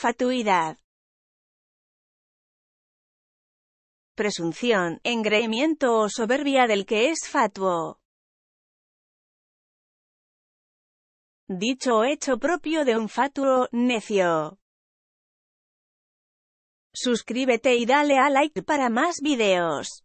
fatuidad, presunción, engreimiento o soberbia del que es fatuo. Dicho o hecho propio de un fatuo, necio. Suscríbete y dale a like para más videos.